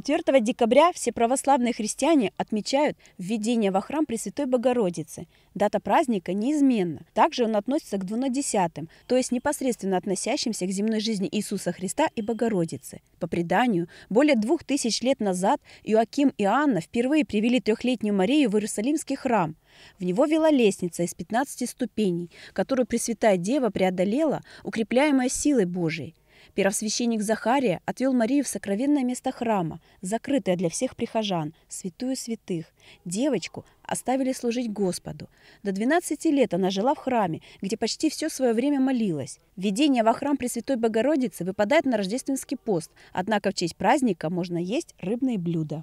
4 декабря все православные христиане отмечают введение во храм Пресвятой Богородицы. Дата праздника неизменна. Также он относится к двунадесятым, то есть непосредственно относящимся к земной жизни Иисуса Христа и Богородицы. По преданию, более двух тысяч лет назад Иоаким и Анна впервые привели трехлетнюю Марию в Иерусалимский храм. В него вела лестница из 15 ступеней, которую Пресвятая Дева преодолела, укрепляемая силой Божией – Первосвященник Захария отвел Марию в сокровенное место храма, закрытое для всех прихожан, святую святых. Девочку оставили служить Господу. До 12 лет она жила в храме, где почти все свое время молилась. Введение во храм Пресвятой Богородицы выпадает на рождественский пост, однако в честь праздника можно есть рыбные блюда.